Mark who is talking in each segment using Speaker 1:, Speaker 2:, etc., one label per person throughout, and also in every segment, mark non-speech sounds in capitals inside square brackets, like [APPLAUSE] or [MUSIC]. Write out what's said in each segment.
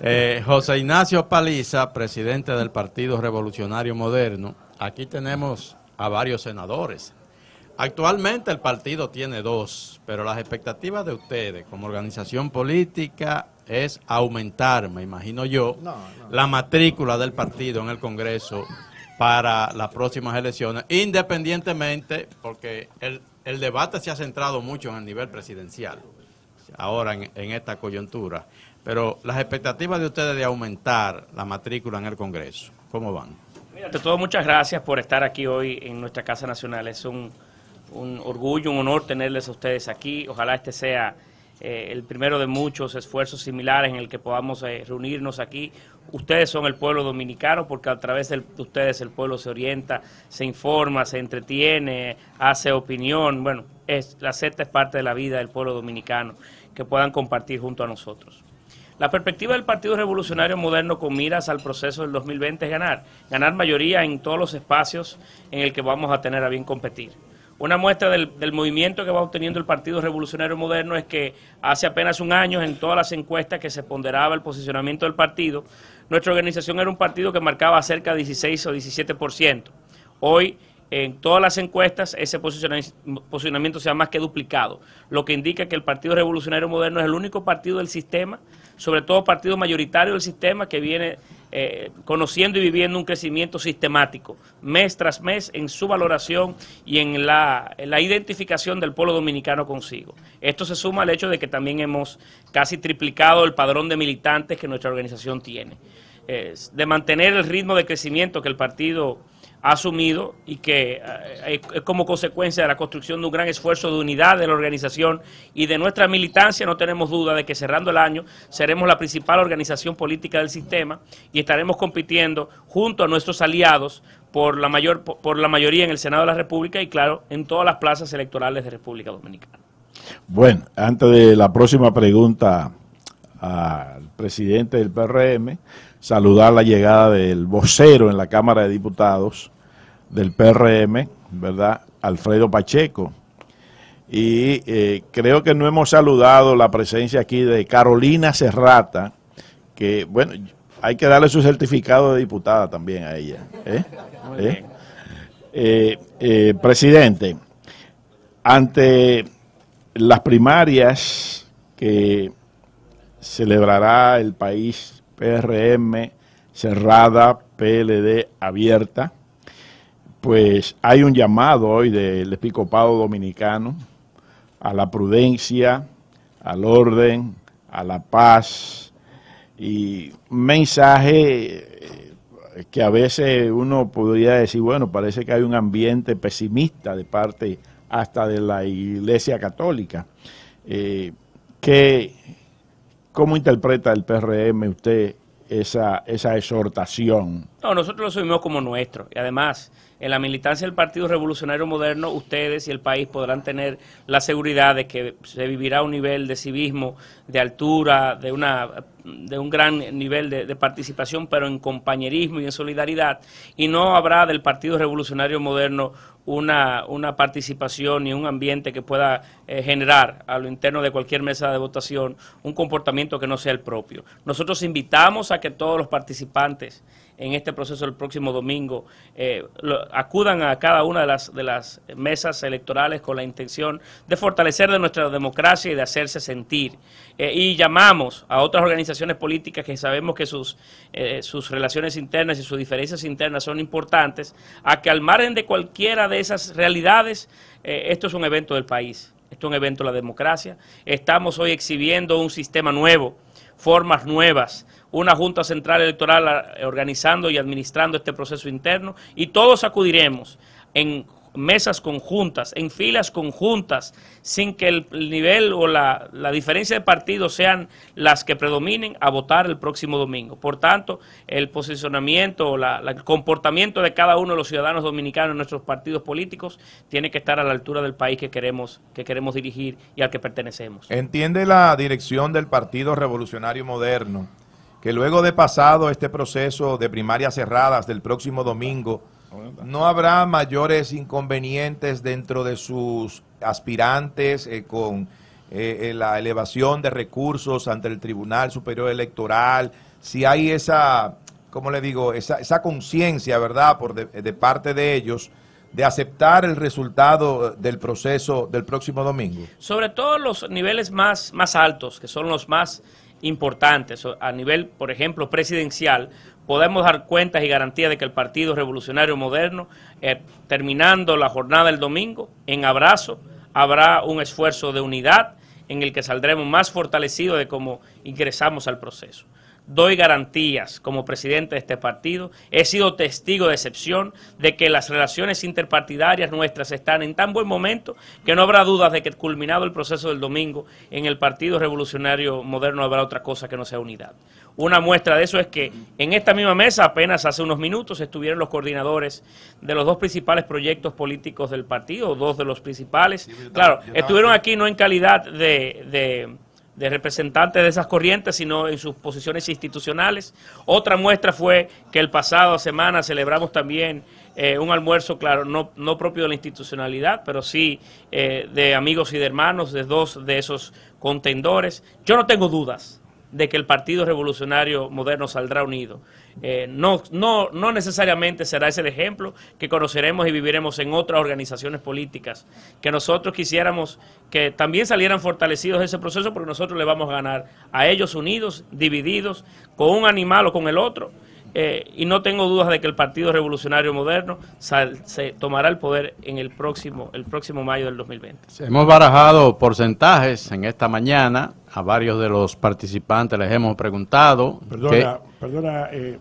Speaker 1: Eh, José Ignacio Paliza, presidente del Partido Revolucionario Moderno. Aquí tenemos a varios senadores. Actualmente el partido tiene dos, pero las expectativas de ustedes como organización política es aumentar, me imagino yo, la matrícula del partido en el Congreso para las próximas elecciones, independientemente, porque el, debate se ha centrado mucho en el nivel presidencial, ahora en esta coyuntura. Pero las expectativas de ustedes de aumentar la matrícula en el Congreso, ¿cómo van?
Speaker 2: Mira, ante todo, muchas gracias por estar aquí hoy en nuestra Casa Nacional. Es un, un orgullo, un honor tenerles a ustedes aquí. Ojalá este sea eh, el primero de muchos esfuerzos similares en el que podamos eh, reunirnos aquí. Ustedes son el pueblo dominicano porque a través de ustedes el pueblo se orienta, se informa, se entretiene, hace opinión. Bueno, es, la CETA es parte de la vida del pueblo dominicano que puedan compartir junto a nosotros. La perspectiva del Partido Revolucionario Moderno con miras al proceso del 2020 es ganar, ganar mayoría en todos los espacios en el que vamos a tener a bien competir. Una muestra del, movimiento que va obteniendo el Partido Revolucionario Moderno es que hace apenas un año, en todas las encuestas que se ponderaba el posicionamiento del partido, nuestra organización era un partido que marcaba cerca de 16 o 17%. Hoy en todas las encuestas ese posicionamiento se ha más que duplicado, lo que indica que el Partido Revolucionario Moderno es el único partido del sistema, sobre todo partido mayoritario del sistema, que viene eh, conociendo y viviendo un crecimiento sistemático, mes tras mes, en su valoración y en la, identificación del pueblo dominicano consigo. Esto se suma al hecho de que también hemos casi triplicado el padrón de militantes que nuestra organización tiene. de mantener el ritmo de crecimiento que el partido ha asumido y que eh, es como consecuencia de la construcción de un gran esfuerzo de unidad de la organización y de nuestra militancia, no tenemos duda de que cerrando el año seremos la principal organización política del sistema y estaremos compitiendo junto a nuestros aliados por la, mayor, por la mayoría en el Senado de la República y claro, en todas las plazas electorales de República Dominicana.
Speaker 3: Bueno, antes de la próxima pregunta al presidente del PRM, saludar la llegada del vocero en la Cámara de Diputados del PRM, ¿verdad? Alfredo Pacheco. Y eh, creo que no hemos saludado la presencia aquí de Carolina Serrata, que, bueno, hay que darle su certificado de diputada también a ella. ¿eh? ¿Eh? presidente, ante las primarias que celebrará el país PRM cerrada, PLD abierta. Pues hay un llamado hoy del episcopado dominicano a la prudencia, al orden, a la paz y mensaje eh, que a veces uno podría decir, bueno, parece que hay un ambiente pesimista de parte hasta de la Iglesia Católica, eh, que ¿Cómo interpreta el PRM usted esa, esa exhortación?
Speaker 2: No, nosotros lo subimos como nuestro. Y además, en la militancia del Partido Revolucionario Moderno, ustedes y el país podrán tener la seguridad de que se vivirá un nivel de civismo, de altura, de, una, de un gran nivel de, participación, pero en compañerismo y en solidaridad. Y no habrá del Partido Revolucionario Moderno una, participación y un ambiente que pueda eh, generar a lo interno de cualquier mesa de votación un comportamiento que no sea el propio. Nosotros invitamos a que todos los participantes en este proceso el próximo domingo, eh, acudan a cada una de las, de las mesas electorales con la intención de fortalecer nuestra democracia y de hacerse sentir. Eh, y llamamos a otras organizaciones políticas que sabemos que sus, eh, sus relaciones internas y sus diferencias internas son importantes, a que al margen de cualquiera de esas realidades, esto es un evento del país. Esto es un evento de la democracia. Estamos hoy exhibiendo un sistema nuevo formas nuevas, una Junta Central Electoral organizando y administrando este proceso interno y todos acudiremos en mesas conjuntas, en filas conjuntas, sin que el nivel o la, diferencia de partido sean las que predominen a votar el próximo domingo. Por tanto, el posicionamiento o el comportamiento de cada uno de los ciudadanos dominicanos en nuestros partidos políticos tiene que estar a la altura del país que queremos, que queremos dirigir y al que pertenecemos.
Speaker 4: ¿Entiende la dirección del Partido Revolucionario Moderno que luego de pasado este proceso de primarias cerradas del próximo domingo, no habrá mayores inconvenientes dentro de sus aspirantes eh, con eh, eh, la elevación de recursos ante el Tribunal Superior Electoral. Si hay esa, como le digo? Esa, conciencia, ¿verdad?, por de, parte de ellos de aceptar el resultado del proceso del próximo domingo.
Speaker 2: Sobre todo los niveles más altos, que son los más importantes, a nivel, por ejemplo, presidencial, podemos dar cuentas y garantías de que el Partido Revolucionario Moderno, eh, terminando la jornada del domingo, en abrazo, habrá un esfuerzo de unidad en el que saldremos más fortalecidos de cómo ingresamos al proceso doy garantías como presidente de este partido. He sido testigo de excepción de que las relaciones interpartidarias nuestras están en tan buen momento que no habrá dudas de que culminado el proceso del domingo en el Partido Revolucionario Moderno habrá otra cosa que no sea unidad. Una muestra de eso es que en esta misma mesa apenas hace unos minutos estuvieron los coordinadores de los dos principales proyectos políticos del partido, dos de los principales. Claro, estuvieron aquí no en calidad de, de de representantes de esas corrientes, sino en sus posiciones institucionales. Otra muestra fue que el pasado semana celebramos también eh, un almuerzo, claro, no, no, propio de la institucionalidad, pero sí eh, de amigos y de hermanos de dos de esos contendores. Yo no tengo dudas de que el Partido Revolucionario Moderno saldrá unido. Eh, no, no, no necesariamente será ese el ejemplo que conoceremos y viviremos en otras organizaciones políticas, que nosotros quisiéramos que también salieran fortalecidos ese proceso porque nosotros le vamos a ganar a ellos unidos, divididos, con un animal o con el otro eh, y no tengo dudas de que el Partido Revolucionario Moderno se tomará el poder en el próximo, el próximo mayo del 2020. hemos barajado
Speaker 1: porcentajes en esta mañana. A varios de los participantes les hemos preguntado. Perdona,
Speaker 2: perdona eh,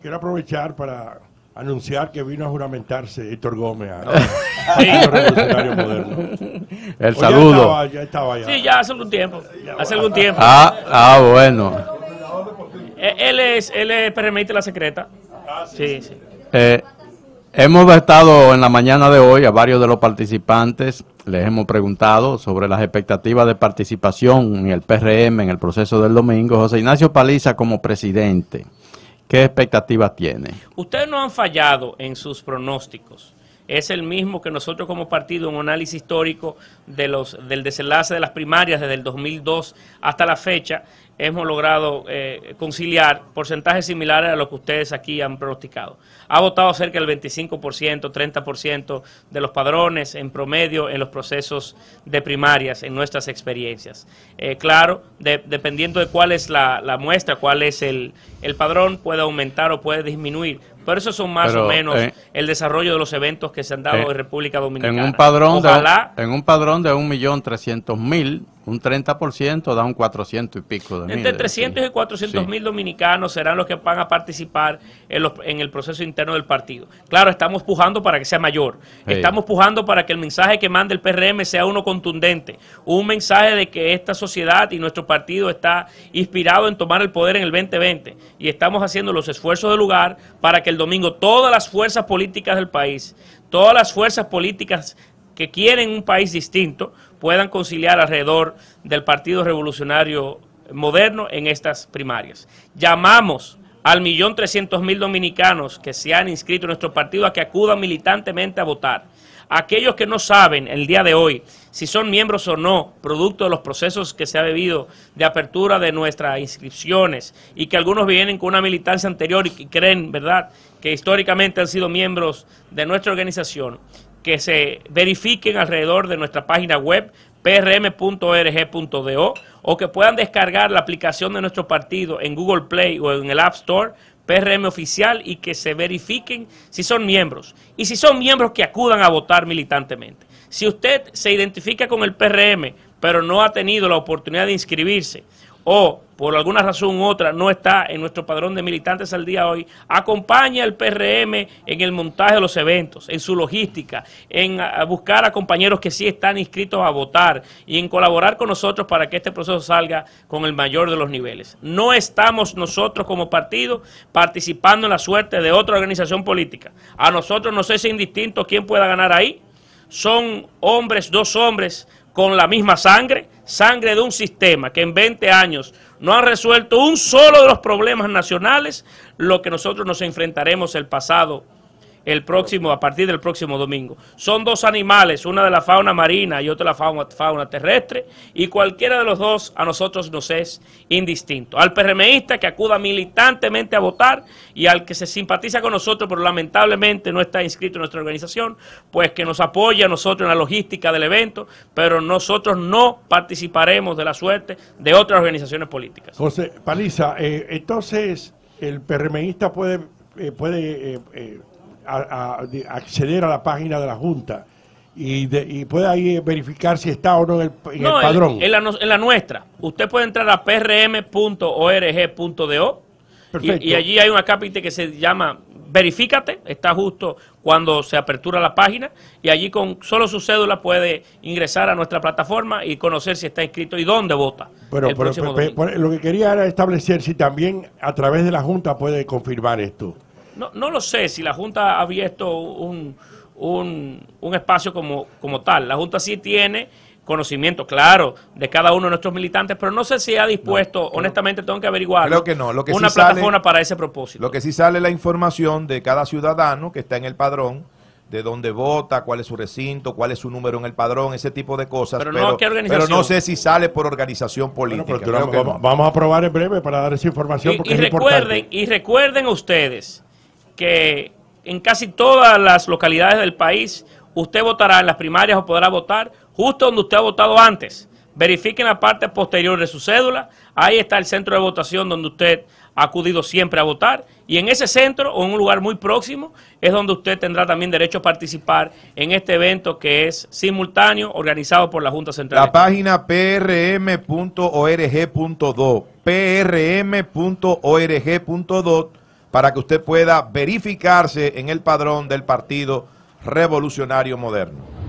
Speaker 3: quiero aprovechar para anunciar que vino a juramentarse Héctor Gómez [LAUGHS] Partido Revolucionario Moderno. El pues saludo. Sí,
Speaker 2: ya hace algún tiempo. Hace algún tiempo. ah, ah
Speaker 1: bueno.
Speaker 2: Eh, él es, él es la secreta. Ah, sí, sí.
Speaker 1: Eh, hemos estado en la mañana de hoy a varios de los participantes, les hemos preguntado sobre las expectativas de participación en el PRM en el proceso del domingo. José Ignacio Paliza como presidente, ¿qué expectativas tiene?
Speaker 2: Ustedes no han fallado en sus pronósticos es el mismo que nosotros como partido en un análisis histórico de los, del desenlace de las primarias desde el 2002 hasta la fecha, hemos logrado eh, conciliar porcentajes similares a los que ustedes aquí han pronosticado. Ha votado cerca del 25%, 30% de los padrones en promedio en los procesos de primarias, en nuestras experiencias. Eh, claro, dependiendo de cuál es la, muestra, cuál es el, padrón, puede aumentar o puede disminuir. Pero eso son más o menos eh, el desarrollo de los eventos que se han dado en República Dominicana. En un padrón de, un,
Speaker 1: en un padrón de 1.300.000 un 30% da un 400 y pico de mil. Entre 300
Speaker 2: eh, y 400 mil dominicanos serán los que van a participar en, el proceso interno del partido. Claro, estamos pujando para que sea mayor. Estamos pujando para que el mensaje que manda el PRM sea uno contundente. Un mensaje de que esta sociedad y nuestro partido está inspirado en tomar el poder en el 2020. Y estamos haciendo los esfuerzos del lugar para que el domingo todas las fuerzas políticas del país, todas las fuerzas políticas que quieren un país distinto puedan conciliar alrededor del Partido Revolucionario Moderno en estas primarias. Llamamos al millón trescientos mil dominicanos que se han inscrito en nuestro partido a que acudan militantemente a votar. Aquellos que no saben el día de hoy si son miembros o no, producto de los procesos que se ha vivido de apertura de nuestras inscripciones y que algunos vienen con una militancia anterior y creen, ¿verdad?, que históricamente han sido miembros de nuestra organización que se verifiquen alrededor de nuestra página web prm.org.do o que puedan descargar la aplicación de nuestro partido en Google Play o en el App Store PRM oficial y que se verifiquen si son miembros y si son miembros que acudan a votar militantemente. Si usted se identifica con el PRM pero no ha tenido la oportunidad de inscribirse o por alguna razón u otra no está en nuestro padrón de militantes al día de hoy, acompaña al PRM en el montaje de los eventos, en su logística, en ah, ah, buscar a compañeros que sí están inscritos a votar y en colaborar con nosotros para que este proceso salga con el mayor de los niveles. No estamos nosotros como partido participando en la suerte de otra organización política. A nosotros nos es indistinto quién pueda ganar ahí. Son hombres, dos hombres con la misma sangre sangre de un sistema que en 20 años no ha resuelto un solo de los problemas nacionales, lo que nosotros nos enfrentaremos el pasado el próximo, a partir del próximo domingo. Son dos animales, una de la fauna marina y otra de la fauna, fauna terrestre, y cualquiera de los dos a nosotros nos es indistinto. Al PRMista que acuda militantemente a votar y al que se simpatiza con nosotros, pero lamentablemente no está inscrito en nuestra organización, pues que nos apoya a nosotros en la logística del evento, pero nosotros no participaremos de la suerte de otras organizaciones políticas.
Speaker 3: José Paliza, eh, entonces el PRMista puede, eh, puede eh, a, acceder a la página de la Junta y, puede ahí verificar si está o no en el, padrón.
Speaker 2: En, la, nuestra. Usted puede entrar a prm.org.do y, y allí hay una acápite que se llama Verifícate, está justo cuando se apertura la página y allí con solo su cédula puede ingresar a nuestra plataforma y conocer si está inscrito y dónde vota. pero, lo
Speaker 3: que quería era establecer si también a través de la Junta puede confirmar esto
Speaker 2: no, no lo sé si la Junta ha abierto un, un, un, espacio como, como tal. La Junta sí tiene conocimiento, claro, de cada uno de nuestros militantes, pero no sé si ha dispuesto, honestamente tengo que averiguar, creo que no. Lo que una plataforma para ese propósito. Lo
Speaker 4: que sí sale la información de cada ciudadano que está en el padrón, de dónde vota, cuál es su recinto, cuál es su número en el padrón, ese tipo de cosas. Pero, no, sé si sale por organización
Speaker 3: política. vamos, a probar en breve para dar esa información. porque y recuerden,
Speaker 2: y recuerden ustedes que en casi todas las localidades del país usted votará en las primarias o podrá votar justo donde usted ha votado antes. Verifiquen la parte posterior de su cédula. Ahí está el centro de votación donde usted ha acudido siempre a votar. Y en ese centro o en un lugar muy próximo es donde usted tendrá también derecho a participar en este evento que es simultáneo, organizado por la Junta Central. La
Speaker 4: página prm.org.do, prm.org.do para que usted pueda verificarse en el padrón del Partido Revolucionario Moderno.